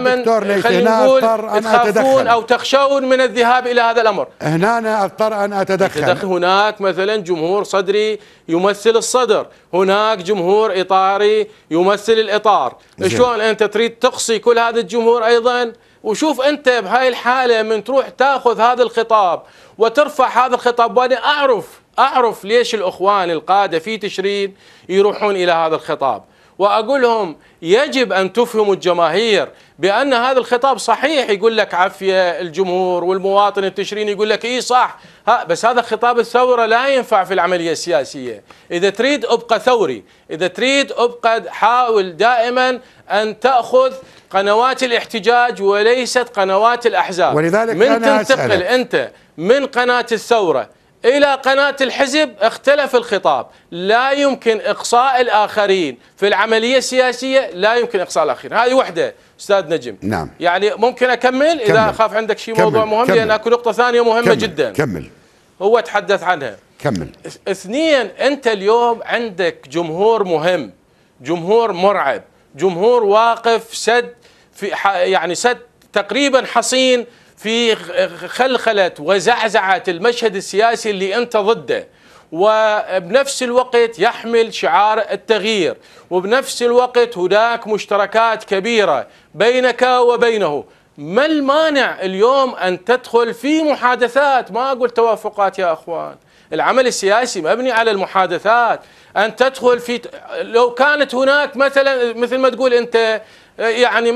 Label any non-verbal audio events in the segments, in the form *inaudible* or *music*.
دكتور ليش هنا اضطر ان اتدخل او تخشون من الذهاب الى هذا الامر هنا أنا اضطر ان اتدخل هناك مثلا جمهور صدري يمثل الصدر هناك جمهور اطاري يمثل الاطار شلون انت تريد تقصي كل هذا الجمهور ايضا وشوف انت بهاي الحاله من تروح تاخذ هذا الخطاب وترفع هذا الخطاب وانا اعرف اعرف ليش الاخوان القاده في تشرين يروحون الى هذا الخطاب وأقولهم يجب ان تفهموا الجماهير بان هذا الخطاب صحيح يقول لك عافيه الجمهور والمواطن التشريني يقول لك اي صح ها بس هذا خطاب الثوره لا ينفع في العمليه السياسيه اذا تريد ابقى ثوري اذا تريد ابقى حاول دائما ان تاخذ قنوات الاحتجاج وليست قنوات الاحزاب ولذلك من أنا تنتقل أسألك. انت من قناه الثوره إلى قناة الحزب اختلف الخطاب لا يمكن إقصاء الآخرين في العملية السياسية لا يمكن إقصاء الآخرين هذه وحدة أستاذ نجم نعم يعني ممكن أكمل كمل. إذا خاف عندك شيء موضوع مهم لأن أكو نقطة ثانية مهمة كمل. جدا كمل هو تحدث عنها كمل اثنين أنت اليوم عندك جمهور مهم جمهور مرعب جمهور واقف سد في يعني سد تقريبا حصين في خلخلة وزعزعة المشهد السياسي اللي أنت ضده وبنفس الوقت يحمل شعار التغيير وبنفس الوقت هناك مشتركات كبيرة بينك وبينه ما المانع اليوم أن تدخل في محادثات ما أقول توافقات يا أخوان العمل السياسي مبني على المحادثات أن تدخل في لو كانت هناك مثلا مثل ما تقول أنت يعني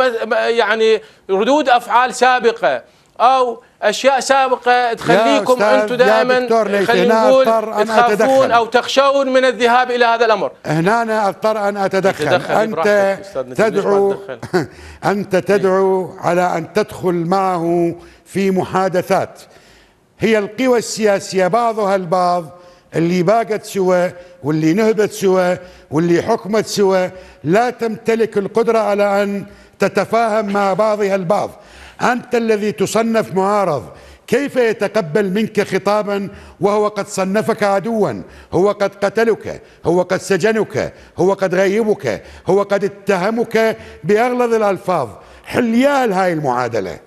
يعني ردود أفعال سابقة او اشياء سابقه تخليكم انتم دائما خلينا نقول تخافون او تخشون من الذهاب الى هذا الامر هنا أنا اضطر ان اتدخل انت تدعو *laughs* انت تدعو على ان تدخل معه في محادثات هي القوى السياسيه بعضها البعض اللي باقت سوى واللي نهبت سوى واللي حكمت سوى لا تمتلك القدره على ان تتفاهم مع بعضها البعض أنت الذي تصنف معارض كيف يتقبل منك خطابا وهو قد صنفك عدوا هو قد قتلك هو قد سجنك هو قد غيبك هو قد اتهمك بأغلظ الألفاظ حليال هاي المعادلة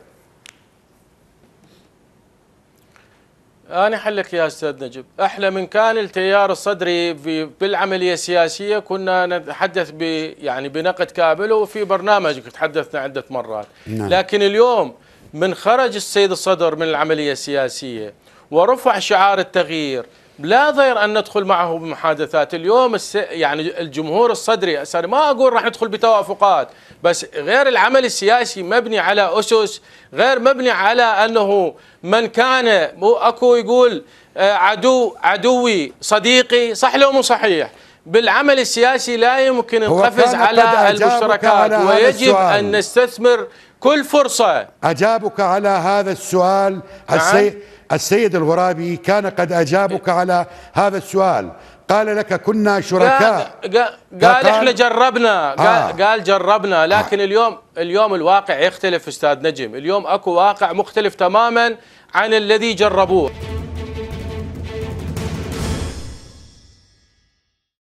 أنا حلك يا أستاذ نجيب أحلى من كان التيار الصدري في بالعملية السياسية كنا نتحدث ب يعني بنقد كامل وفي برنامج تحدثنا عدة مرات نعم. لكن اليوم من خرج السيد الصدر من العملية السياسية ورفع شعار التغيير لا ضير ان ندخل معه بمحادثات اليوم الس... يعني الجمهور الصدري انا ما اقول راح ندخل بتوافقات بس غير العمل السياسي مبني على اسس غير مبني على انه من كان مو اكو يقول آه، عدو عدوي صديقي صح لو مو صحيح بالعمل السياسي لا يمكن القفز على المشتركات على ويجب ان نستثمر كل فرصه اجابك على هذا السؤال نعم. السيء السيد الغرابي كان قد أجابك إيه. على هذا السؤال قال لك كنا شركاء قال, قال, قال احنا جربنا آه قال جربنا لكن آه اليوم اليوم الواقع يختلف استاذ نجم اليوم اكو واقع مختلف تماما عن الذي جربوه